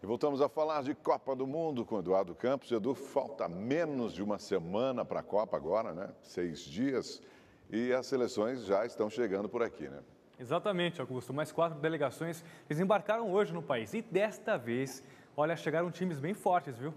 E voltamos a falar de Copa do Mundo com Eduardo Campos. Edu, falta menos de uma semana para a Copa agora, né? Seis dias. E as seleções já estão chegando por aqui, né? Exatamente, Augusto. Mais quatro delegações desembarcaram hoje no país. E desta vez, olha, chegaram times bem fortes, viu?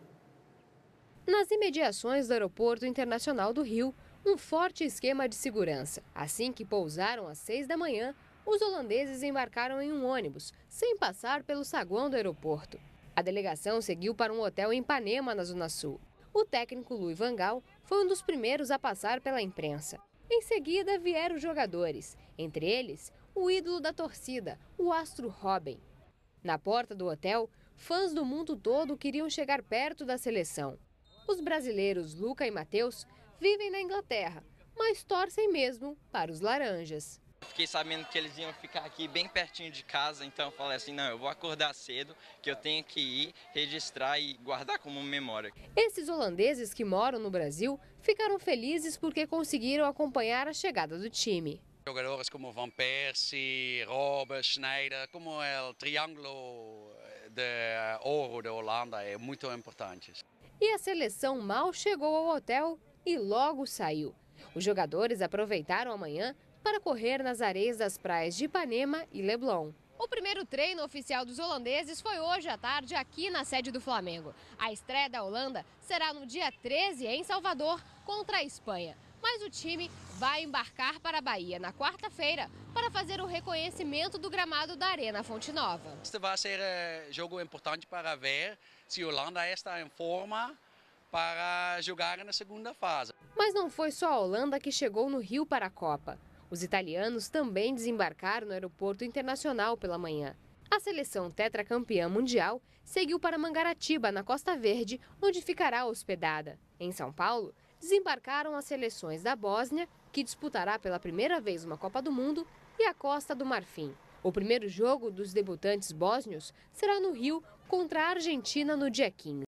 Nas imediações do Aeroporto Internacional do Rio, um forte esquema de segurança. Assim que pousaram às seis da manhã, os holandeses embarcaram em um ônibus, sem passar pelo saguão do aeroporto. A delegação seguiu para um hotel em Panema, na Zona Sul. O técnico Luiz Vangal foi um dos primeiros a passar pela imprensa. Em seguida vieram os jogadores, entre eles o ídolo da torcida, o astro Robin. Na porta do hotel, fãs do mundo todo queriam chegar perto da seleção. Os brasileiros Luca e Matheus vivem na Inglaterra, mas torcem mesmo para os laranjas fiquei sabendo que eles iam ficar aqui bem pertinho de casa, então eu falei assim, não, eu vou acordar cedo, que eu tenho que ir registrar e guardar como memória. Esses holandeses que moram no Brasil ficaram felizes porque conseguiram acompanhar a chegada do time. Jogadores como Van Persie, Robben, Schneider, como é o triângulo de ouro da Holanda é muito importante. E a seleção mal chegou ao hotel e logo saiu. Os jogadores aproveitaram amanhã para correr nas areias das praias de Ipanema e Leblon. O primeiro treino oficial dos holandeses foi hoje à tarde aqui na sede do Flamengo. A estreia da Holanda será no dia 13 em Salvador contra a Espanha. Mas o time vai embarcar para a Bahia na quarta-feira para fazer o reconhecimento do gramado da Arena Fonte Nova. Este vai ser um eh, jogo importante para ver se a Holanda está em forma para jogar na segunda fase. Mas não foi só a Holanda que chegou no Rio para a Copa. Os italianos também desembarcaram no aeroporto internacional pela manhã. A seleção tetracampeã mundial seguiu para Mangaratiba, na Costa Verde, onde ficará hospedada. Em São Paulo, desembarcaram as seleções da Bósnia, que disputará pela primeira vez uma Copa do Mundo, e a Costa do Marfim. O primeiro jogo dos debutantes bósnios será no Rio contra a Argentina no dia 15.